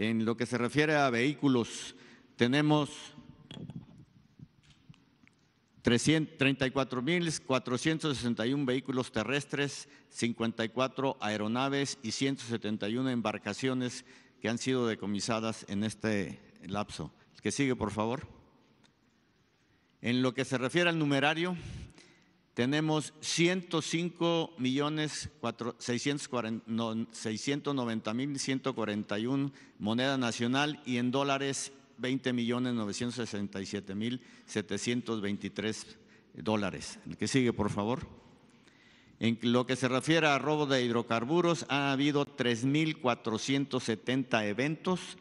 En lo que se refiere a vehículos, tenemos 34.461 vehículos terrestres, 54 aeronaves y 171 embarcaciones que han sido decomisadas en este lapso. El que sigue, por favor. En lo que se refiere al numerario, tenemos 105 millones 690 mil 141 moneda nacional y en dólares 20 millones 967 mil 723 dólares. El sigue, por favor. En lo que se refiere a robo de hidrocarburos, ha habido 3.470 eventos,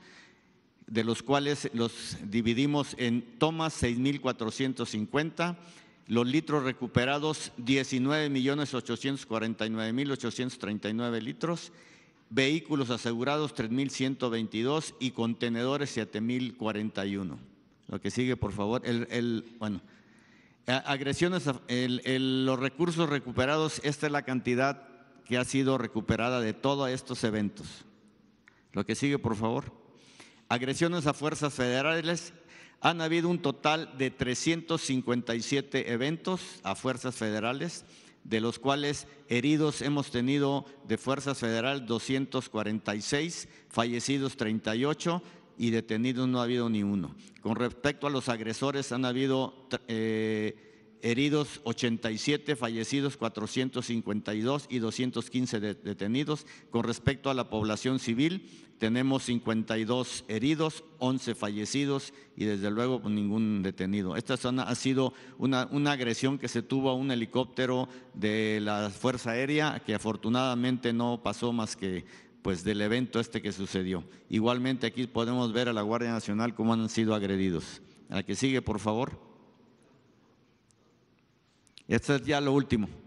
de los cuales los dividimos en tomas 6.450 los litros recuperados 19.849.839 litros, vehículos asegurados 3.122 y contenedores 7.041. Lo que sigue, por favor, el, bueno, agresiones, los recursos recuperados, esta es la cantidad que ha sido recuperada de todos estos eventos. Lo que sigue, por favor. Agresiones a fuerzas federales, han habido un total de 357 eventos a fuerzas federales, de los cuales heridos hemos tenido de fuerzas federales 246, fallecidos 38 y detenidos no ha habido ni uno. Con respecto a los agresores han habido eh, heridos 87, fallecidos 452 y 215 detenidos. Con respecto a la población civil, tenemos 52 heridos, 11 fallecidos y desde luego pues, ningún detenido. Esta zona ha sido una, agresión que se tuvo a un helicóptero de la Fuerza Aérea que afortunadamente no pasó más que pues del evento este que sucedió. Igualmente aquí podemos ver a la Guardia Nacional cómo han sido agredidos. A la que sigue, por favor esto es ya lo último.